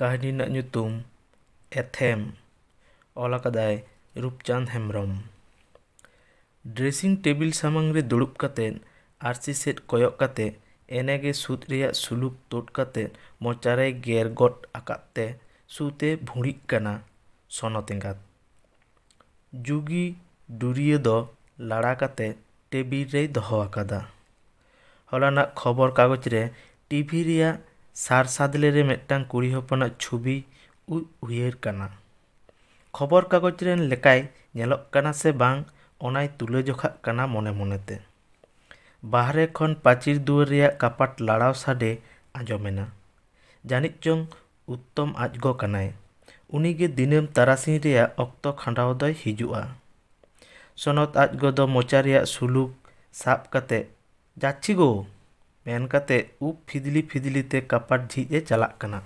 ᱠᱟᱹᱦᱱᱤ ᱨᱮᱱᱟᱜ ᱧᱩᱛᱩᱢ ᱮᱛᱷᱮᱢ ᱚᱞ ᱟᱠᱟᱫᱟᱭ ᱨᱩᱯᱪᱟᱸᱫᱽ ᱦᱮᱢᱵᱨᱚᱢ ᱰᱨᱮᱥᱤᱝ ᱴᱮᱵᱤᱞ ᱥᱟᱢᱟᱝ ᱨᱮ ᱫᱩᱲᱩᱵ ᱠᱟᱛᱮᱫ ᱟᱨᱥᱤ ᱥᱮᱫ ᱠᱚᱭᱚᱜ ᱠᱟᱛᱮᱫ ᱮᱱᱮᱜᱮ ᱥᱩᱫ ᱨᱮᱭᱟᱜ ᱥᱩᱞᱩᱠ ᱛᱩᱫ ᱠᱟᱛᱮᱫ ᱢᱚᱪᱟᱨᱮᱭ ᱜᱮᱨ ᱜᱚᱫ ᱟᱠᱟᱫ ᱛᱮ ᱥᱩᱛᱮ ᱵᱷᱩᱲᱤᱜ ᱠᱟᱱᱟ ᱥᱚᱱᱚᱛ ᱮᱸᱜᱟᱛ ᱡᱩᱜᱤ ᱰᱩᱨᱤᱭᱟᱹ ᱫᱚ ᱞᱟᱲᱟ ᱠᱟᱛᱮᱫ ᱴᱮᱵᱤᱞ ᱨᱮᱭ ᱫᱚᱦᱚ ᱟᱠᱟᱫᱟ ᱦᱚᱞᱟᱱᱟᱜ ᱠᱷᱚᱵᱚᱨ ᱠᱟᱜᱚᱡᱽ ᱨᱮ ᱴᱤᱵᱷᱤ ᱨᱮᱭᱟᱜ ᱥᱟᱨ ᱥᱟᱫᱽᱞᱮ ᱨᱮ ᱢᱤᱫᱴᱟᱝ ᱠᱩᱲᱤ ᱦᱚᱯᱚᱱᱟᱜ ᱪᱷᱚᱵᱤ ᱩᱡ ᱩᱭᱦᱟᱹᱨ ᱠᱟᱱᱟ ᱠᱷᱚᱵᱚᱨ ᱠᱟᱜᱚᱡᱽ ᱨᱮᱱ ᱞᱮᱠᱟᱭ ᱧᱮᱞᱚᱜ ᱠᱟᱱᱟ ᱥᱮ ᱵᱟᱝ ᱚᱱᱟᱭ ᱛᱩᱞᱟᱹ ᱡᱚᱠᱷᱟᱜ ᱠᱟᱱᱟ ᱢᱚᱱᱮ ᱢᱚᱱᱮᱛᱮ ᱵᱟᱦᱨᱮ ᱠᱷᱚᱱ ᱯᱟᱹᱪᱤᱨ ᱫᱩᱣᱟᱹᱨ ᱨᱮᱭᱟᱜ ᱠᱟᱯᱟᱴ ᱞᱟᱲᱟᱣ ᱥᱟᱰᱮ ᱟᱸᱡᱚᱢᱮᱱᱟ ᱡᱟᱹᱱᱤᱡ ᱪᱚᱝ ᱩᱛᱛᱚᱢ ᱟᱡᱜᱚ ᱠᱟᱱᱟᱭ ᱩᱱᱤᱜᱮ ᱫᱤᱱᱟᱹᱢ ᱛᱟᱨᱟᱥᱤᱧ ᱨᱮᱭᱟᱜ ᱚᱠᱛᱚ ᱠᱷᱟᱸᱰᱟᱣ ᱫᱚᱭ ᱦᱤᱡᱩᱜᱼᱟ ᱥᱚᱱᱚᱛ ᱟᱡᱜᱚ ᱫᱚ ᱢᱚᱪᱟ ᱨᱮᱭᱟᱜ ᱥᱩᱞᱩᱠ ᱥᱟᱵ ᱠᱟᱛᱮᱫ ᱡᱟᱪᱷᱤ ᱜᱳ ᱢᱮᱱ ᱠᱟᱛᱮ ᱩᱵ ᱯᱷᱤᱫᱞᱤ ᱯᱷᱤᱫᱞᱤ ᱛᱮ ᱠᱟᱯᱟᱴ ᱡᱷᱤᱡ ᱮ ᱪᱟᱞᱟᱜ ᱠᱟᱱᱟ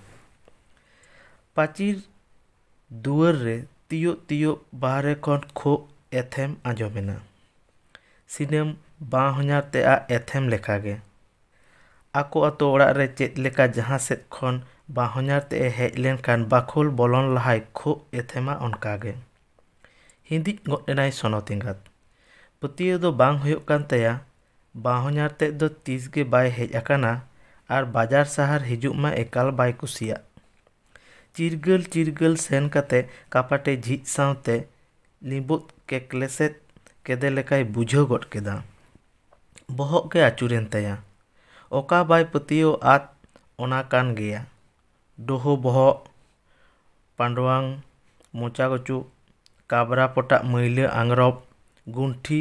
ᱯᱟᱹᱪᱤᱨ ᱫᱩᱣᱟᱹᱨ ᱨᱮ ᱛᱤᱭᱳᱜ ᱛᱤᱭᱳᱜ ᱵᱟᱦᱨᱮ ᱠᱷᱚᱱ ᱠᱷᱳᱜ ᱮᱛᱷᱮᱢ ᱟᱸᱡᱚᱢᱮᱱᱟ ᱥᱤᱱᱟᱹᱢ ᱵᱟᱦᱚᱧᱟᱨ ᱛᱮ ᱟᱜ ᱮᱛᱷᱮᱢ ᱞᱮᱠᱟᱜᱮ ᱟᱠᱚ ᱟᱛᱳ ᱚᱲᱟᱜ ᱨᱮ ᱪᱮᱫ ᱞᱮᱠᱟ ᱡᱟᱦᱟᱸ ᱥᱮᱫ ᱠᱷᱚᱱ ᱵᱟᱦᱚᱧᱟᱨ ᱛᱮ ᱦᱮᱡ ᱞᱮᱱᱠᱷᱟᱱ ᱵᱟᱠᱷᱳᱞ ᱵᱚᱞᱚᱱ ᱞᱟᱦᱟᱭ ᱠᱷᱳᱜ ᱮᱛᱷᱮᱢᱟ ᱚᱱᱠᱟᱜᱮ ᱦᱤᱸᱫᱤᱡ ᱜᱚᱫ ᱮᱱᱟᱭ ᱥᱚᱱᱚᱛ ᱮᱸᱜᱟᱛ ᱯᱟᱹᱛᱭᱟᱹᱣ ᱫᱚ ᱵᱟᱝ ᱦᱩᱭᱩᱜ ᱠᱟᱱ ᱛᱟᱭᱟ बाहोते दो तीसगे बै हजना और बाजार सहार हजुमा एकाल बै कुसिया चिरगल चिरगल सेन कपाटे झिज साउते निबुद केकलेसेद केदे लेकाय बुझे गोद के बहुत आचुरेन तया अका बै पतियो आद ओनाकान गया डोहो बहो पांडवांग मोचा गचू काबरा पटा मईल आंगरब गुंठी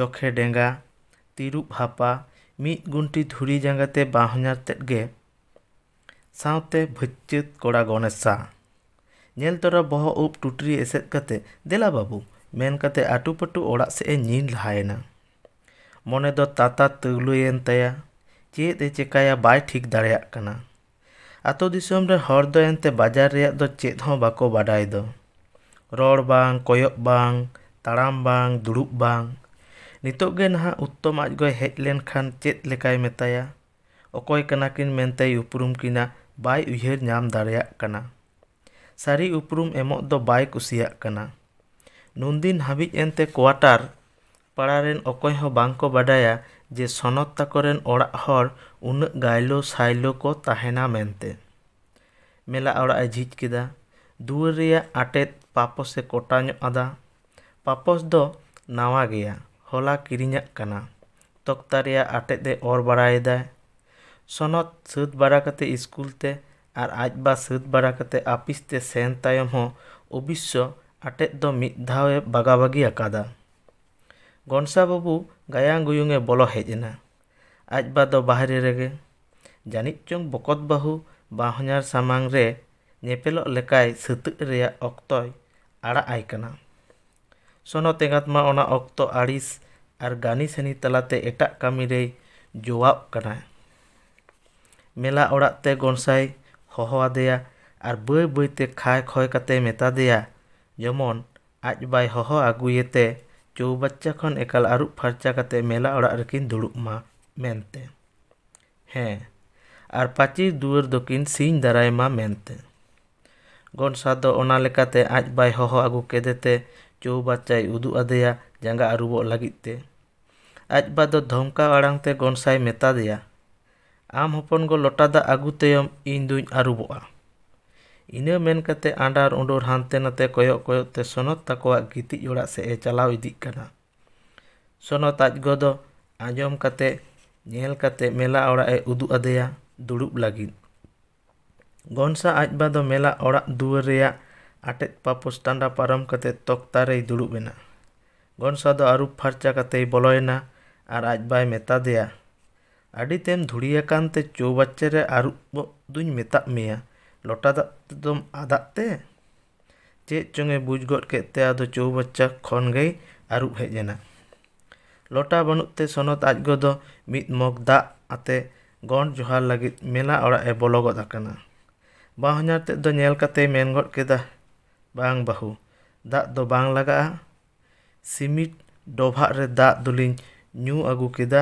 जखे डेंगा ᱛᱤᱨᱩᱵ ᱦᱟᱯᱟ ᱢᱤᱫ ᱜᱩᱱᱴᱤ ᱫᱷᱩᱲᱤ ᱡᱟᱸᱜᱟᱛᱮ ᱵᱟᱦᱧᱟᱨ ᱛᱮᱫ ᱜᱮ ᱥᱟᱶᱛᱮ ᱵᱷᱟᱹᱪᱟᱹᱛ ᱠᱚᱲᱟ ᱜᱚᱱᱮᱥᱟ ᱧᱮᱞ ᱛᱚᱨᱟ ᱵᱚᱦᱚᱜ ᱩᱵ ᱴᱩᱴᱨᱤ ᱮᱥᱮᱫ ᱠᱟᱛᱮ ᱫᱮᱞᱟ ᱵᱟᱹᱵᱩ ᱢᱮᱱ ᱠᱟᱛᱮ ᱟᱹᱴᱩᱯᱟᱹᱴᱩ ᱚᱲᱟᱜ ᱥᱮᱫ ᱮ ᱧᱤᱨ ᱞᱟᱦᱟᱭᱮᱱᱟ ᱢᱚᱱᱮ ᱫᱚ ᱛᱟᱛᱟ ᱛᱟᱹᱣᱞᱟᱹᱭᱮᱱ ᱛᱟᱭᱟ ᱪᱮᱫ ᱮ ᱪᱮᱠᱟᱭᱟ ᱵᱟᱭ ᱴᱷᱤᱠ ᱫᱟᱲᱮᱭᱟᱜ ᱠᱟᱱᱟ ᱟᱛᱳ ᱫᱤᱥᱚᱢ ᱨᱮ ᱦᱚᱲ ᱫᱚ ᱮᱱᱛᱮ ᱵᱟᱡᱟᱨ ᱨᱮᱭᱟᱜ ᱫᱚ ᱪᱮᱫ ᱦᱚᱸ ᱵᱟᱠᱚ ᱵᱟᱰᱟᱭ ᱫᱚ ᱨᱚᱲ ᱵᱟᱝ ᱠᱚᱭᱚᱜ ᱵᱟᱝ ᱛᱟᱲᱟᱢ ᱵᱟᱝ ᱫᱩᱲᱩᱵ ᱵᱟᱝ ᱱᱤᱛᱚᱜ ᱜᱮ ᱱᱟᱦᱟᱜ ᱩᱛᱛᱚᱢ ᱟᱡ ᱜᱚᱭ ᱦᱮᱡ ᱞᱮᱱᱠᱷᱟᱱ ᱪᱮᱫ ᱞᱮᱠᱟᱭ ᱢᱮᱛᱟᱭᱟ ᱚᱠᱚᱭ ᱠᱟᱱᱟ ᱠᱤᱱ ᱢᱮᱱᱛᱮᱭ ᱩᱯᱨᱩᱢ ᱠᱤᱱᱟ ᱵᱟᱭ ᱩᱭᱦᱟᱹᱨ ᱧᱟᱢ ᱫᱟᱲᱮᱭᱟᱜ ᱠᱟᱱᱟ ᱥᱟᱹᱨᱤ ᱩᱯᱨᱩᱢ ᱮᱢᱚᱜ ᱫᱚ ᱵᱟᱭ ᱠᱩᱥᱤᱭᱟᱜ ᱠᱟᱱᱟ ᱱᱩᱱᱫᱤᱱ ᱦᱟᱹᱵᱤᱡ ᱮᱱᱛᱮ ᱠᱳᱣᱟᱴᱟᱨ ᱯᱟᱲᱟ ᱨᱮᱱ ᱚᱠᱚᱭ ᱦᱚᱸ ᱵᱟᱝᱠᱚ ᱵᱟᱰᱟᱭᱟ ᱡᱮ ᱥᱚᱱᱚᱛ ᱛᱟᱠᱚᱨᱮᱱ ᱚᱲᱟᱜ ᱦᱚᱲ ᱩᱱᱟᱹᱜ ᱜᱟᱭᱞᱳ ᱥᱟᱭᱞᱳ ᱠᱚ ᱛᱟᱦᱮᱱᱟ ᱢᱮᱱᱛᱮ ᱢᱮᱞᱟ ᱚᱲᱟᱜ ᱮ ᱡᱷᱤᱡ ᱠᱮᱫᱟ ᱫᱩᱣᱟᱹᱨ ᱨᱮᱭᱟᱜ ᱟᱴᱮᱫ ᱯᱟᱯᱚᱥᱮ ᱠᱚᱴᱟ ᱧᱚᱜ ᱟᱫᱟ ᱯᱟᱯᱚᱥ ᱫᱚ ᱱᱟᱣᱟ ᱜᱮᱭᱟ ᱦᱚᱞᱟ ᱠᱤᱨᱤᱧᱟᱜ ᱠᱟᱱᱟ ᱛᱚᱠᱛᱟ ᱨᱮᱭᱟᱜ ᱟᱴᱮᱫ ᱮ ᱚᱨ ᱵᱟᱲᱟᱭᱮᱫᱟ ᱥᱚᱱᱚᱛ ᱥᱟᱹᱛ ᱵᱟᱲᱟ ᱠᱟᱛᱮ ᱤᱥᱠᱩᱞ ᱛᱮ ᱟᱨ ᱟᱡ ᱵᱟ ᱥᱟᱹᱛ ᱵᱟᱲᱟ ᱠᱟᱛᱮ ᱟᱯᱤᱥ ᱛᱮ ᱥᱮᱱ ᱛᱟᱭᱚᱢ ᱦᱚᱸ ᱚᱵᱤᱥᱥᱚ ᱟᱴᱮᱫ ᱫᱚ ᱢᱤᱫ ᱫᱷᱟᱣᱮ ᱵᱟᱜᱟ ᱵᱟᱹᱜᱤ ᱟᱠᱟᱫᱟ ᱜᱚᱱᱥᱟ ᱵᱟᱹᱵᱩ ᱜᱟᱭᱟᱝ ᱜᱩᱭᱩᱝᱮ ᱵᱚᱞᱚ ᱦᱮᱡ ᱮᱱᱟ ᱟᱡ ᱵᱟ ᱫᱚ ᱵᱟᱦᱨᱮ ᱨᱮᱜᱮ ᱡᱟᱹᱱᱤᱡ ᱪᱚᱝ ᱵᱚᱠᱚᱛ ᱵᱟᱹᱦᱩ ᱵᱟᱦᱚᱧᱟᱨ ᱥᱟᱢᱟᱝ ᱨᱮ ᱧᱮᱯᱮᱞᱚᱜ ᱞᱮᱠᱟᱭ ᱥᱟᱹᱛᱟᱹᱜ ᱨᱮᱭᱟᱜ ᱚᱠᱛᱚᱭ ᱟᱲᱟᱜ ᱟᱭ ᱠᱟᱱᱟ ᱥᱚᱱᱚᱛ ᱮᱸᱜᱟᱛ ᱢᱟ ᱚᱱᱟ ᱚᱠᱛᱚ ᱟᱹᱲᱤᱥ ᱟᱨ ᱜᱟᱹᱱᱤ ᱥᱟᱹᱱᱤ ᱛᱟᱞᱟᱛᱮ ᱮᱴᱟᱜ ᱠᱟᱹᱢᱤ ᱨᱮᱭ ᱡᱚᱣᱟᱜ ᱠᱟᱱᱟ ᱢᱮᱞᱟ ᱚᱲᱟᱜ ᱛᱮ ᱜᱚᱱᱥᱟᱭ ᱦᱚᱦᱚ ᱟᱫᱮᱭᱟ ᱟᱨ ᱵᱟᱹᱭ ᱵᱟᱹᱭᱛᱮ ᱠᱷᱟᱭ ᱠᱷᱚᱭ ᱠᱟᱛᱮᱭ ᱢᱮᱛᱟ ᱫᱮᱭᱟ ᱡᱮᱢᱚᱱ ᱟᱡ ᱵᱟᱭ ᱦᱚᱦᱚ ᱟᱹᱜᱩᱭᱮᱛᱮ ᱪᱳᱣᱵᱟᱪᱪᱟ ᱠᱷᱚᱱ ᱮᱠᱟᱞ ᱟᱹᱨᱩᱵ ᱯᱷᱟᱨᱪᱟ ᱠᱟᱛᱮ ᱢᱮᱞᱟ ᱚᱲᱟᱜ ᱨᱮᱠᱤᱱ ᱫᱩᱲᱩᱵ ᱢᱟ ᱢᱮᱱᱛᱮ ᱦᱮᱸ ᱟᱨ ᱯᱟᱹᱪᱤᱨ ᱫᱩᱣᱟᱹᱨ ᱫᱚᱠᱤᱱ ᱥᱤᱧ ᱫᱟᱨᱟᱭ ᱢᱟ ᱢᱮᱱᱛᱮ ᱜᱚᱱᱥᱟ ᱫᱚ ᱚᱱᱟ ᱞᱮᱠᱟᱛᱮ ᱟᱡ ᱵᱟᱭ ᱦᱚᱦᱚ ᱟᱹᱜᱩ ᱠᱮᱫᱮᱛᱮ उदू आदे उदे जांगा आरुबे आज बा धमका आड़ते गसाय मेतादे आम हपन गो लटा दा आगू तयम इन दुन इन इनकते आंडार उडर हानते नाते कय कयते सनत ताकवा गिति ओड़ा से चलाव इदिकना सनत आज गो आजम कते मेला ओड़ा उदू आदे दुड़ लागिन गनसा आज बा मेला ओड़ा दुआर ᱟᱴᱮᱫ ᱯᱟᱯᱚᱥ ᱴᱟᱸᱰᱟ ᱯᱟᱨᱚᱢ ᱠᱟᱛᱮᱫ ᱛᱚᱠᱛᱟ ᱨᱮᱭ ᱫᱩᱲᱩᱵ ᱮᱱᱟ ᱜᱚᱱᱥᱟ ᱫᱚ ᱟᱹᱨᱩᱵ ᱯᱷᱟᱨᱪᱟ ᱠᱟᱛᱮᱭ ᱵᱚᱞᱚᱭᱮᱱᱟ ᱟᱨ ᱟᱡ ᱵᱟᱭ ᱢᱮᱛᱟ ᱫᱮᱭᱟ ᱟᱹᱰᱤᱛᱮᱢ ᱫᱷᱩᱲᱤᱭᱟᱠᱟᱱ ᱛᱮ ᱪᱳᱣᱵᱟᱪᱪᱟ ᱨᱮ ᱟᱹᱨᱩᱵᱚᱜ ᱫᱩᱧ ᱢᱮᱛᱟᱜ ᱢᱮᱭᱟ ᱞᱚᱴᱟ ᱫᱟᱜ ᱛᱮᱫᱚᱢ ᱟᱫᱟᱜ ᱛᱮ ᱪᱮᱫ ᱪᱚᱝᱮ ᱵᱩᱡᱽ ᱜᱚᱫ ᱠᱮᱫ ᱛᱮ ᱟᱫᱚ ᱪᱳᱣᱵᱟᱪᱪᱟ ᱠᱷᱚᱱ ᱜᱮᱭ ᱟᱹᱨᱩᱵ ᱦᱮᱡ ᱮᱱᱟ ᱞᱚᱴᱟ ᱵᱟᱹᱱᱩᱜ ᱛᱮ ᱥᱚᱱᱚᱛ ᱟᱡ ᱜᱚ ᱫᱚ ᱢᱤᱫ ᱢᱚᱜᱽ ᱫᱟᱜ ᱟᱛᱮ ᱜᱚᱸᱰ ᱡᱚᱦᱟᱨ ᱞᱟᱹᱜᱤᱫ ᱢᱮᱞᱟ ᱚᱲᱟᱜ ᱮ ᱵᱚᱞᱚ ᱜᱚᱫ ᱟᱠᱟᱱᱟ ᱵᱟᱦᱚᱧᱟᱨ ᱛᱮᱫ ᱫᱚ ᱧᱮᱞ ᱠᱟᱛᱮᱭ ᱢᱮᱱ ᱜᱚᱫ ᱠᱮᱫᱟ बांग बाहू दाग दो बांग लगा सीमित डोभा रे दाग दुलीन न्यू अगु केदा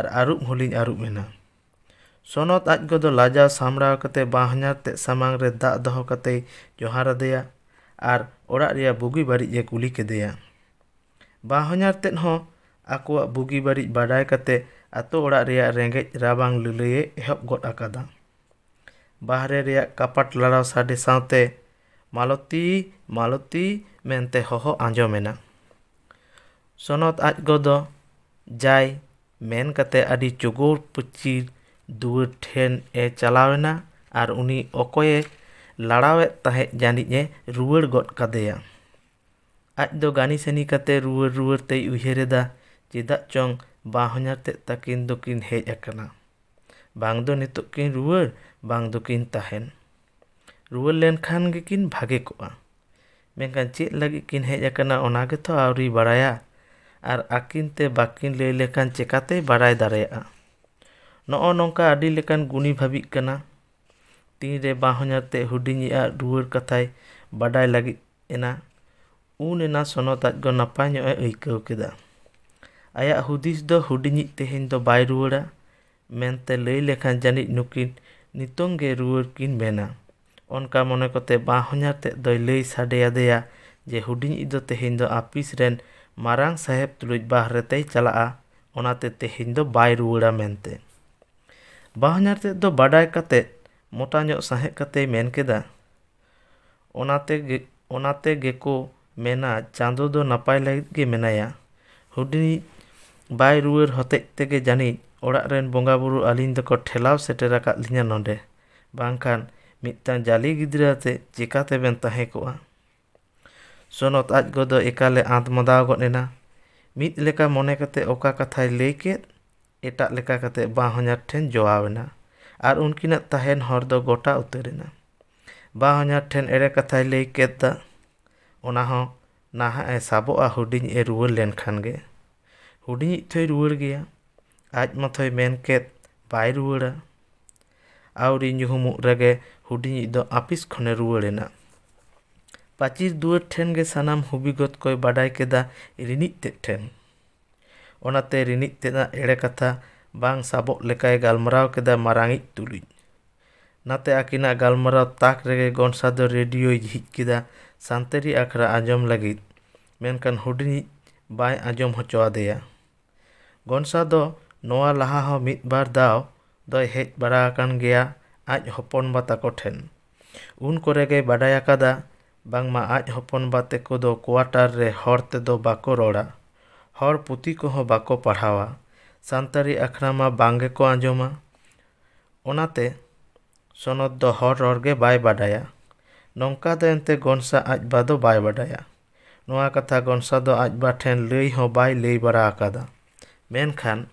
आर आरुप होलीन आरुप मेना सोनत आज गो लाजा सामराव कते बाहनार ते सामांग रे दाग दोह कते जोहार दया आर ओड़ा रिया बुगी बारी ये गुली के दया बाहनार ते हो आकुआ बुगी बारी बाडाय कते आतो ओड़ा रिया रेंगे राबांग लुलुए एहब गोट आकादा बाहरे रिया कपाट लड़ाव साडे सांते मालती मालती मनते हह आजमेना सनत आज गो जाय मेन चुगुर पुचिर दुआर ठेन ए चलावेना और उनी अकये लड़ावे जानिजे रुआर गदेया आज दो गानी सानी रुआर रुआर ते उदा चेदा चंग बाजारते तक दिन हजना बांग दो नितुक रुआर बांग दोकिन तहन रुअल लेन खान गिन भागे को चेक लगे किन हजना तो आवरी बड़ा और आकिनते बाकिन लै लेकिन चेकाते बड़ा दारा नो नौका गुणी भाविकना तीनरे बाहते हूँ रुअर कथा बाडा लगे एना उनना सनत आज नपाय अकवेदा आया हूदिस हूँज तेहन बै रुआड़ा मनते लै लेखान जानी नुकिन नितों रुअर किन बना ᱚᱱᱠᱟ ᱢᱚᱱᱮ ᱠᱚᱛᱮ ᱵᱟᱸ ᱦᱚᱧᱦᱟᱨᱛᱮᱫ ᱫᱚᱭ ᱞᱟᱹᱭ ᱥᱟᱰᱮᱭᱟᱫᱮᱭᱟ ᱡᱮ ᱦᱩᱰᱤᱧᱤᱡ ᱫᱚ ᱛᱮᱦᱮᱧ ᱫᱚ ᱟᱹᱯᱤᱥ ᱨᱮᱱ ᱢᱟᱨᱟᱝ ᱥᱟᱦᱮᱵᱽ ᱛᱩᱞᱩᱡ ᱵᱟᱦᱨᱮ ᱛᱮᱭ ᱪᱟᱞᱟᱜᱼᱟ ᱚᱱᱟᱛᱮ ᱛᱮᱦᱮᱧ ᱫᱚ ᱵᱟᱭ ᱨᱩᱣᱟᱹᱲᱟ ᱢᱮᱱᱛᱮ ᱵᱟᱸ ᱦᱚᱧᱦᱟᱨᱛᱮᱫ ᱫᱚ ᱵᱟᱰᱟᱭ ᱠᱟᱛᱮᱫ ᱢᱚᱴᱟ ᱧᱚᱜ ᱥᱟᱦᱮᱸᱫ ᱠᱟᱛᱮᱭ ᱢᱮᱱ ᱠᱮᱫᱟ ᱚᱱᱟᱛᱮ ᱚᱱᱟᱛᱮ ᱜᱮᱠᱚ ᱢᱮᱱᱟ ᱪᱟᱸᱫᱚ ᱫᱚ ᱱᱟᱯᱟᱭ ᱞᱟᱹᱜᱤᱫ ᱜᱮ ᱢᱮᱱᱟᱭᱟ ᱦᱩᱰᱤᱧᱤᱡ ᱵᱟᱭ ᱨᱩᱣᱟᱹᱲ ᱦᱚᱛᱮᱡ ᱛᱮᱜᱮ ᱡᱟᱹᱱᱤᱡ ᱚᱲᱟᱜ ᱨᱮᱱ ᱵᱚᱸᱜᱟᱼᱵᱩᱨᱩ ᱟᱹᱞᱤᱧ ᱫᱚᱠᱚ ᱴᱷᱮᱞᱟᱣ ᱥᱮᱴᱮᱨ ᱟᱠᱟᱫ ᱞᱤᱧᱟ ᱱᱚᱰᱮ ᱵᱟᱝᱠᱷᱟᱱ ᱢᱤᱫᱴᱟᱝ ᱡᱟᱹᱞᱤ ᱜᱤᱫᱽᱨᱟᱹ ᱟᱛᱮ ᱪᱮᱠᱟᱛᱮᱵᱮᱱ ᱛᱟᱦᱮᱸ ᱠᱚᱜᱼᱟ ᱥᱚᱱᱚᱛ ᱟᱡ ᱜᱚᱫᱚ ᱮᱠᱟᱞᱮ ᱟᱸᱫᱢᱟᱫᱟᱣ ᱜᱚᱫ ᱮᱱᱟ ᱢᱤᱫ ᱞᱮᱠᱟ ᱢᱚᱱᱮ ᱠᱟᱛᱮ ᱚᱠᱟ ᱠᱟᱛᱷᱟᱭ ᱞᱟᱹᱭ ᱠᱮᱫ ᱮᱴᱟᱜ ᱞᱮᱠᱟ ᱠᱟᱛᱮ ᱵᱟᱦᱚᱧᱟᱨ ᱴᱷᱮᱱ ᱡᱚᱣᱟᱣᱮᱱᱟ ᱟᱨ ᱩᱱᱠᱤᱱᱟᱜ ᱛᱟᱦᱮᱱ ᱦᱚᱨ ᱫᱚ ᱜᱚᱴᱟ ᱩᱛᱟᱹᱨᱮᱱᱟ ᱵᱟᱦᱚᱧᱟᱨ ᱴᱷᱮᱱ ᱮᱲᱮ ᱠᱟᱛᱷᱟᱭ ᱞᱟᱹᱭ ᱠᱮᱫᱟ ᱚᱱᱟ ᱦᱚᱸ ᱱᱟᱦᱟᱜ ᱮ ᱥᱟᱵᱚᱜᱼᱟ ᱦᱩᱰᱤᱧ ᱮ ᱨᱩᱣᱟᱹᱲ ᱞᱮᱱᱠᱷᱟᱱ ᱜᱮ ᱦᱩᱰᱤᱧᱤᱡ ᱛᱷᱚᱭ ᱨᱩᱣᱟᱹᱲ ᱜᱮᱭᱟ ᱟᱡ ᱢᱟᱛᱷᱚᱭ ᱢᱮᱱ ᱠᱮᱫ ᱵᱟᱭ ᱨᱩᱣᱟᱹᱲᱟ ᱟᱹᱣᱨᱤ ᱧᱩᱦᱩᱢᱚᱜ ᱨᱮᱜᱮ ᱦᱩᱰᱤᱧᱤᱡ ᱫᱚ ᱟᱹᱯᱤᱥ ᱠᱷᱚᱱᱮ ᱨᱩᱣᱟᱹᱲᱮᱱᱟ ᱯᱟᱹᱪᱤᱨ ᱫᱩᱣᱟᱹᱨ ᱴᱷᱮᱱ ᱜᱮ ᱥᱟᱱᱟᱢ ᱦᱩᱵᱤᱜᱚᱛ ᱠᱚᱭ ᱵᱟᱰᱟᱭ ᱠᱮᱫᱟ ᱨᱤᱱᱤᱡ ᱛᱮᱫ ᱴᱷᱮᱱ ᱚᱱᱟᱛᱮ ᱨᱤᱱᱤᱡ ᱛᱮᱫᱟᱜ ᱮᱲᱮ ᱠᱟᱛᱷᱟ ᱵᱟᱝ ᱥᱟᱵᱚᱜ ᱞᱮᱠᱟᱭ ᱜᱟᱞᱢᱟᱨᱟᱣ ᱠᱮᱫᱟ ᱢᱟᱨᱟᱝᱤᱡ ᱛᱩᱞᱩᱡ ᱱᱟᱛᱮ ᱟᱹᱠᱤᱱᱟᱜ ᱜᱟᱞᱢᱟᱨᱟᱣ ᱛᱟᱠ ᱨᱮᱜᱮ ᱜᱚᱱᱥᱟ ᱫᱚ ᱨᱮᱰᱤᱭᱳᱭ ᱡᱷᱤᱡ ᱠᱮᱫᱟ ᱥᱟᱱᱛᱟᱲᱤ ᱟᱠᱷᱲᱟ ᱟᱸᱡᱚᱢ ᱞᱟᱹᱜᱤᱫ ᱢᱮᱱᱠᱷᱟᱱ ᱦᱩᱰᱤᱧᱤᱡ ᱵᱟᱭ ᱟᱸᱡᱚᱢ ᱦᱚᱪᱚ ᱟᱫᱮᱭᱟ ᱜᱚᱱᱥᱟ ᱫᱚ ᱱᱚᱣᱟ ᱞᱟᱦᱟ ᱦᱚᱸ ᱢᱤᱫ ᱵᱟᱨ ᱫᱷᱟᱣ ᱫᱚᱭ ᱦᱮᱡ ᱵᱟᱲᱟ ᱟᱠᱟᱱ ᱜᱮᱭᱟ ᱟᱡ ᱦᱚᱯᱚᱱᱵᱟ ᱛᱟᱠᱚ ᱴᱷᱮᱱ ᱩᱱ ᱠᱚᱨᱮ ᱜᱮᱭ ᱵᱟᱰᱟᱭ ᱟᱠᱟᱫᱟ ᱵᱟᱝᱢᱟ ᱟᱡ ᱦᱚᱯᱚᱱᱵᱟ ᱛᱮᱠᱚ ᱫᱚ ᱠᱳᱣᱟᱴᱟᱨ ᱨᱮ ᱦᱚᱲ ᱛᱮᱫᱚ ᱵᱟᱠᱚ ᱨᱚᱲᱟ ᱦᱚᱲ ᱯᱩᱛᱷᱤ ᱠᱚᱦᱚᱸ ᱵᱟᱠᱚ ᱯᱟᱲᱦᱟᱣᱟ ᱥᱟᱱᱛᱟᱲᱤ ᱟᱠᱷᱲᱟ ᱢᱟ ᱵᱟᱝ ᱜᱮᱠᱚ ᱟᱸᱡᱚᱢᱟ ᱚᱱᱟᱛᱮ ᱥᱚᱱᱚᱛ ᱫᱚ ᱦᱚᱲ ᱨᱚᱲ ᱜᱮ ᱵᱟᱭ ᱵᱟᱰᱟᱭᱟ ᱱᱚᱝᱠᱟ ᱫᱚ ᱮᱱᱛᱮ ᱜᱚᱱᱥᱟ ᱟᱡ ᱵᱟ ᱫᱚ ᱵᱟᱭ ᱵᱟᱰᱟᱭᱟ ᱱᱚᱣᱟ ᱠᱟᱛᱷᱟ ᱜᱚᱱᱥᱟ ᱫᱚ ᱟᱡ ᱵᱟ ᱴᱷᱮᱱ ᱞᱟᱹᱭ ᱦᱚᱸ ᱵᱟᱭ ᱞᱟᱹᱭ ᱵᱟᱲᱟ ᱟᱠᱟᱫᱟ ᱢᱮᱱᱠᱷᱟᱱ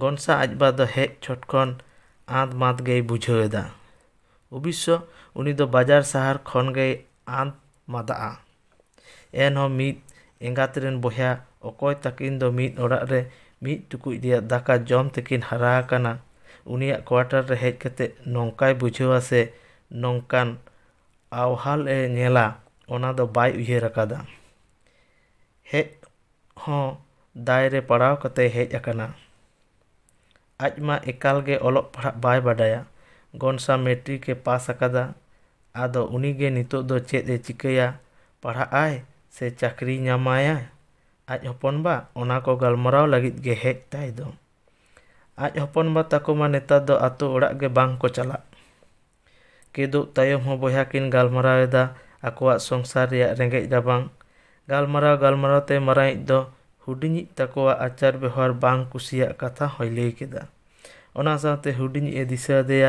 ᱜᱚᱱᱥᱟ ᱟᱡ ᱵᱟ ᱫᱚ ᱦᱮᱡ ᱪᱷᱚᱴ ᱠᱷᱚᱱ ᱟᱸᱫ ᱢᱟᱸᱫ ᱜᱮᱭ ᱵᱩᱡᱷᱟᱹᱣ ᱮᱫᱟ ᱚᱵᱚᱥᱥᱚ ᱩᱱᱤ ᱫᱚ ᱵᱟᱡᱟᱨ ᱥᱟᱦᱟᱨ ᱠᱷᱚᱱ ᱜᱮᱭ ᱟᱸᱫ ᱢᱟᱫᱟᱜᱼᱟ ᱮᱱᱦᱚᱸ ᱢᱤᱫ ᱮᱸᱜᱟᱛ ᱨᱮᱱ ᱵᱚᱭᱦᱟ ᱚᱠᱚᱭ ᱛᱟᱹᱠᱤᱱ ᱫᱚ ᱢᱤᱫ ᱚᱲᱟᱜ ᱨᱮ ᱢᱤᱫ ᱴᱩᱠᱩᱡ ᱨᱮᱭᱟᱜ ᱫᱟᱠᱟ ᱡᱚᱢ ᱛᱮᱠᱤᱱ ᱦᱟᱨᱟ ᱟᱠᱟᱱᱟ ᱩᱱᱤᱭᱟᱜ ᱠᱳᱣᱟᱴᱟᱨ ᱨᱮ ᱦᱮᱡ ᱠᱟᱛᱮᱫ ᱱᱚᱝᱠᱟᱭ ᱵᱩᱡᱷᱟᱹᱣᱟ ᱥᱮ ᱱᱚᱝᱠᱟᱱ ᱟᱣᱦᱟᱞ ᱮ ᱧᱮᱞᱟ ᱚᱱᱟ ᱫᱚ ᱵᱟᱭ ᱩᱭᱦᱟᱹᱨ ᱟᱠᱟᱫᱟ ᱦᱮᱡ ᱦᱚᱸ ᱫᱟᱭ ᱨᱮ ᱯᱟᱲᱟᱣ ᱠᱟᱛᱮᱭ ᱦᱮᱡ ᱟᱠᱟᱱᱟ ajma ekal ge olok parhak bai badaya gonsa ke pasakada, akada ado unige nitok do chet de chikaya ai se cakri nyamaya aj hopon ba ona ko galmarao lagit ge hek tai do aj hopon ba tako ma neta do atu orak ge bang ko chala kedo tayom ho boyakin galmarao eda akuak songsar ya rengek jabang galmarao galmarao te marai do हूँ तक आचार व्यवहार बांग कुसिया कथा हई लैकदा हूँ ए दिशा दे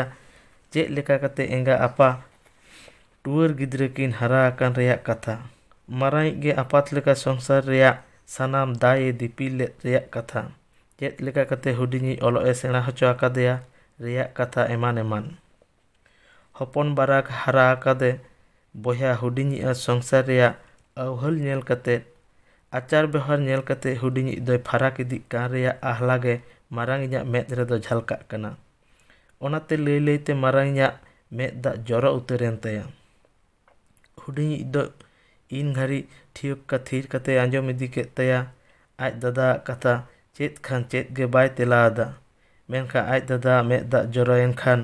चेका एंगा tour गिद्रकिन हराकन कथा मारागे आपातलेका संसार सनाम दाए दिपिल कथा चेका हुडी अलगे सेड़ा हचोकादे कथा एमान एमान हपन बाराक हराकादे बया हुडी संसार आहल नल आचार व्यवहार नल हूँ फारे आहलागे मारंग मेद रेद झलकते लै लैते मारंग मेद दा जरा उतरन हूँ इन घड़ी ठीक का थिर आजमेदेया आज दादा कथा चेत खान चेत के बै तेलादा मनखा आज दादा मेद दा जरा खान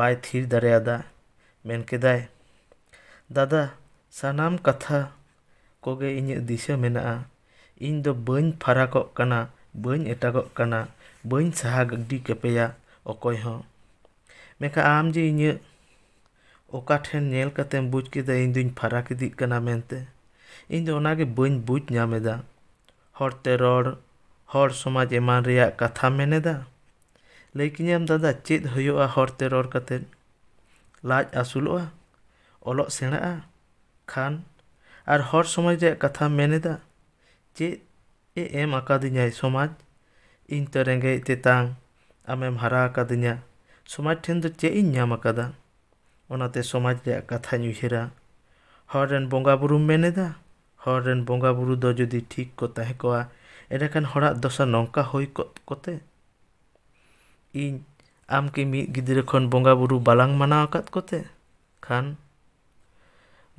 बै थिर दाकेदाय दादा सनाम कथा कोगे इंजे दिशा मेना इन दो बन फराको कना बन एटागो कना बन सहा गड्डी केपेया ओकोय हो मेका आम जे इंजे ओकाठेन नेल कतेम बुझ के दे इन दुन फराक दि कना मेंते इन दो नागे बन बुझ न्यामेदा हर टेरर हर समाज एमान रिया कथा मेनेदा लेकिन हम दादा चेत होयो आ हर टेरर कते लाज आसुलो खान ᱟᱨ ᱦᱚᱲ ᱥᱚᱢᱟᱡᱽ ᱨᱮᱭᱟᱜ ᱠᱟᱛᱷᱟ ᱢᱮᱱᱮᱫᱟ ᱪᱮᱫ ᱮ ᱮᱢ ᱟᱠᱟᱫᱤᱧᱟᱭ ᱥᱚᱢᱟᱡᱽ ᱤᱧ ᱛᱚ ᱨᱮᱸᱜᱮᱡ ᱛᱮᱛᱟᱝ ᱟᱢᱮᱢ ᱦᱟᱨᱟ ᱟᱠᱟᱫᱤᱧᱟ ᱥᱚᱢᱟᱡᱽ ᱴᱷᱮᱱ ᱫᱚ ᱪᱮᱫ ᱤᱧ ᱧᱟᱢ ᱟᱠᱟᱫᱟ ᱚᱱᱟᱛᱮ ᱥᱚᱢᱟᱡᱽ ᱨᱮᱭᱟᱜ ᱠᱟᱛᱷᱟᱧ ᱩᱭᱦᱟᱹᱨᱟ ᱦᱚᱲ ᱨᱮᱱ ᱵᱚᱸᱜᱟᱼᱵᱩᱨᱩᱢ ᱢᱮᱱᱮᱫᱟ ᱦᱚᱲ ᱨᱮᱱ ᱵᱚᱸᱜᱟᱼᱵᱩᱨᱩ ᱫᱚ ᱡᱩᱫᱤ ᱴᱷᱤᱠ ᱠᱚ ᱛᱟᱦᱮᱸ ᱠᱚᱜᱼᱟ ᱮᱸᱰᱮᱠᱷᱟᱱ ᱦᱚᱲᱟᱜ ᱫᱚᱥᱟ ᱱᱚᱝᱠᱟ ᱦᱩᱭ ᱠᱚᱜ ᱠᱚᱛᱮ ᱤᱧ ᱟᱢ ᱠᱤ ᱢᱤᱫ ᱜᱤᱫᱽᱨᱟᱹ ᱠᱷᱚᱱ ᱵᱚᱸᱜᱟᱼᱵᱩᱨᱩ ᱵᱟᱞᱟᱝ ᱢᱟᱱᱟᱣ ᱟᱠᱟᱫ ᱠᱚᱛᱮ ᱠᱷᱟᱱ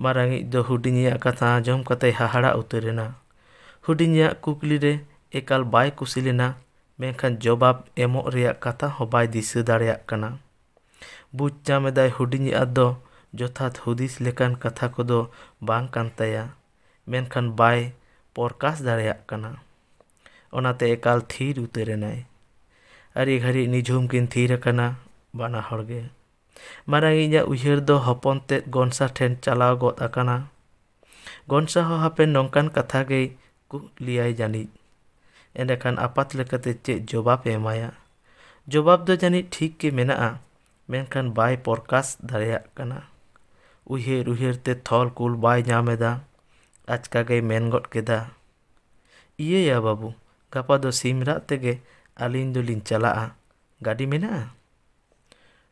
ᱢᱟᱨᱟᱝᱤᱡ ᱫᱚ ᱦᱩᱰᱤᱧᱤᱡᱟᱜ ᱠᱟᱛᱷᱟ ᱟᱸᱡᱚᱢ ᱠᱟᱛᱮᱭ ᱦᱟᱦᱟᱲᱟᱜ ᱩᱛᱟᱹᱨᱮᱱᱟ ᱦᱩᱰᱤᱧᱟᱜ ᱠᱩᱠᱞᱤ ᱨᱮ ᱮᱠᱟᱞ ᱵᱟᱭ ᱠᱩᱥᱤ ᱞᱮᱱᱟ ᱢᱮᱱᱠᱷᱟᱱ ᱡᱚᱵᱟᱵ ᱮᱢᱚᱜ ᱨᱮᱭᱟᱜ ᱠᱟᱛᱷᱟ ᱦᱚᱸ ᱵᱟᱭ ᱫᱤᱥᱟᱹ ᱫᱟᱲᱮᱭᱟᱜ ᱠᱟᱱᱟ ᱵᱩᱡᱽ ᱧᱟᱢ ᱮᱫᱟᱭ ᱦᱩᱰᱤᱧᱟᱜ ᱫᱚ ᱡᱚᱛᱷᱟᱛ ᱦᱩᱫᱤᱥ ᱞᱮᱠᱟᱱ ᱠᱟᱛᱷᱟ ᱠᱚᱫᱚ ᱵᱟᱝ ᱠᱟᱱ ᱛᱟᱭᱟ ᱢᱮᱱᱠᱷᱟᱱ ᱵᱟᱭ ᱯᱨᱚᱠᱟᱥ ᱫᱟᱲᱮᱭᱟᱜ ᱠᱟᱱᱟ ᱚᱱᱟᱛᱮ ᱮᱠᱟᱞ ᱛᱷᱤᱨ ᱩᱛᱟᱹᱨᱮᱱᱟᱭ ᱟᱹᱰᱤ ᱜᱷᱟᱹᱲᱤᱡ ᱱᱤᱡᱷᱩᱢ ᱠᱤᱱ ᱛᱷᱤᱨ ᱟᱠᱟᱱᱟ ᱵᱟᱱᱟ ᱦᱚᱲᱜᱮ ᱢᱟᱨᱟᱝᱤᱡᱟᱜ ᱩᱭᱦᱟᱹᱨ ᱫᱚ ᱦᱚᱯᱚᱱ ᱛᱮᱫ ᱜᱚᱱᱥᱟ ᱴᱷᱮᱱ ᱪᱟᱞᱟᱣ ᱜᱚᱫ ᱟᱠᱟᱱᱟ ᱜᱚᱱᱥᱟ ᱦᱚᱸ ᱦᱟᱯᱮ ᱱᱚᱝᱠᱟᱱ ᱠᱟᱛᱷᱟ ᱜᱮᱭ ᱠᱩᱞᱤᱭᱟᱭ ᱡᱟᱹᱱᱤᱡ ᱮᱸᱰᱮᱠᱷᱟᱱ ᱟᱯᱟᱛ ᱞᱮᱠᱟᱛᱮ ᱪᱮᱫ ᱡᱚᱵᱟᱵᱮ ᱮᱢᱟᱭᱟ ᱡᱚᱵᱟᱵ ᱫᱚ ᱡᱟᱹᱱᱤᱡ ᱴᱷᱤᱠ ᱜᱮ ᱢᱮᱱᱟᱜᱼᱟ ᱢᱮᱱᱠᱷᱟᱱ ᱵᱟᱭ ᱯᱨᱚᱠᱟᱥ ᱫᱟᱲᱮᱭᱟᱜ ᱠᱟᱱᱟ ᱩᱭᱦᱟᱹᱨ ᱩᱭᱦᱟᱹᱨᱛᱮ ᱛᱷᱚᱞ ᱠᱩᱞ ᱵᱟᱭ ᱧᱟᱢ ᱮᱫᱟ ᱟᱪᱠᱟᱜᱮᱭ ᱢᱮᱱ ᱜᱚᱫ ᱠᱮᱫᱟ ᱤᱭᱟᱹᱭᱟ ᱵᱟᱹᱵᱩ ᱜᱟᱯᱟ ᱫᱚ ᱥᱤᱢ ᱨᱟᱜ ᱛᱮᱜᱮ ᱟᱹᱞᱤᱧ ᱫᱚᱞᱤᱧ ᱪᱟᱞᱟᱜᱼᱟ ᱜᱟᱹᱰᱤ ᱢᱮᱱᱟᱜᱼᱟ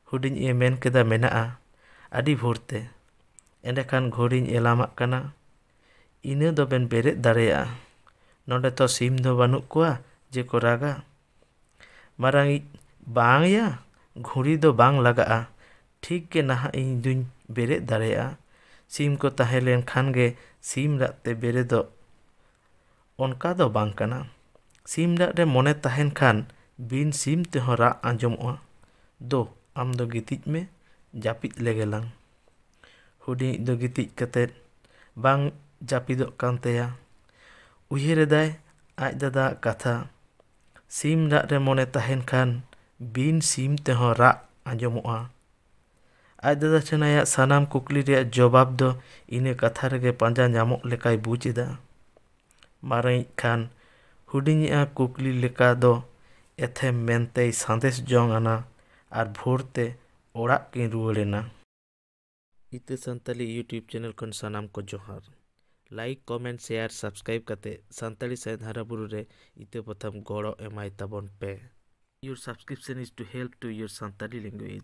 ᱦᱩᱰᱤᱧᱤᱡᱼᱮ ᱢᱮᱱ ᱠᱮᱫᱟ ᱢᱮᱱᱟᱜᱼᱟ ᱟᱹᱰᱤ ᱵᱷᱳᱨᱛᱮ ᱮᱸᱰᱮᱠᱷᱟᱱ ᱜᱷᱚᱲᱤᱧ ᱮᱞᱟᱢᱟᱜ ᱠᱟᱱᱟ ᱤᱱᱟᱹ ᱫᱚᱵᱮᱱ ᱵᱮᱨᱮᱫ ᱫᱟᱲᱮᱭᱟᱜᱼᱟ ᱱᱚᱰᱮ ᱛᱚ ᱥᱤᱢ ᱫᱚ ᱵᱟᱹᱱᱩᱜ ᱠᱚᱣᱟ ᱡᱮ ᱠᱚ ᱨᱟᱜᱟ ᱢᱟᱨᱟᱝᱤᱡ ᱵᱟᱝ ᱭᱟ ᱜᱷᱩᱲᱤ ᱫᱚ ᱵᱟᱝ ᱞᱟᱜᱟᱜᱼᱟ ᱴᱷᱤᱠ ᱜᱮ ᱱᱟᱦᱟᱜ ᱤᱧ ᱫᱩᱧ ᱵᱮᱨᱮᱫ ᱫᱟᱲᱮᱭᱟᱜᱼᱟ ᱥᱤᱢ ᱠᱚ ᱛᱟᱦᱮᱸ ᱞᱮᱱᱠᱷᱟᱱ ᱜᱮ ᱥᱤᱢ ᱨᱟᱜ ᱛᱮ ᱵᱮᱨᱮᱫᱚᱜ ᱚᱱᱠᱟ ᱫᱚ ᱵᱟᱝ ᱠᱟᱱᱟ ᱥᱤᱢ ᱨᱟᱜ ᱨᱮ ᱢᱚᱱᱮ ᱛᱟᱦᱮᱱ ᱠᱷᱟᱱ ᱵᱤᱱ ᱥᱤᱢ ᱛᱮᱦᱚᱸ ᱨᱟᱜ ᱟᱸᱡᱚᱢᱚᱜᱼᱟ ᱫᱚ आम दो गितिज में जापित ले गलां हूँ दो गितिज कतेत बांग जापिदो कांतेया उहेरेदाय आज दादा कथा सीम रा रे मोने तहन खान बीन सीम ते हो रा आजमोआ आज दादा चनाया सानाम कुकली रे जवाब दो इने कथा रे पांजा जामो लेकाय बुचिदा मारई खान हुडीया कुकली लेका दो एथे मेंते संदेश जोंगाना ᱟᱨ ᱵᱷᱳᱨ ᱛᱮ ᱚᱲᱟᱜ ᱠᱤᱱ ᱨᱩᱣᱟᱹᱲᱮᱱᱟ ᱤᱛᱟᱹ ᱥᱟᱱᱛᱟᱞᱤ ᱤᱭᱩᱴᱤᱭᱩᱵ ᱪᱮᱱᱮᱞ ᱠᱷᱚᱱ ᱥᱟᱱᱟᱢ ᱠᱚ ᱡᱚᱦᱟᱨ ᱞᱟᱭᱤᱠ ᱠᱚᱢᱮᱱᱴ ᱥᱮᱭᱟᱨ ᱥᱟᱵᱥᱠᱨᱟᱭᱤᱵ ᱠᱟᱛᱮ ᱥᱟᱱᱛᱟᱲᱤ ᱥᱟᱭᱮᱫ ᱦᱟᱨᱟᱵᱩᱨᱩ ᱨᱮ ᱤᱛᱟᱹ ᱯᱚᱛᱷᱟᱢ ᱜᱚᱲᱚ ᱮᱢᱟᱭ ᱛᱟᱵᱚᱱ ᱯᱮ Your subscription is to help to your Santali language.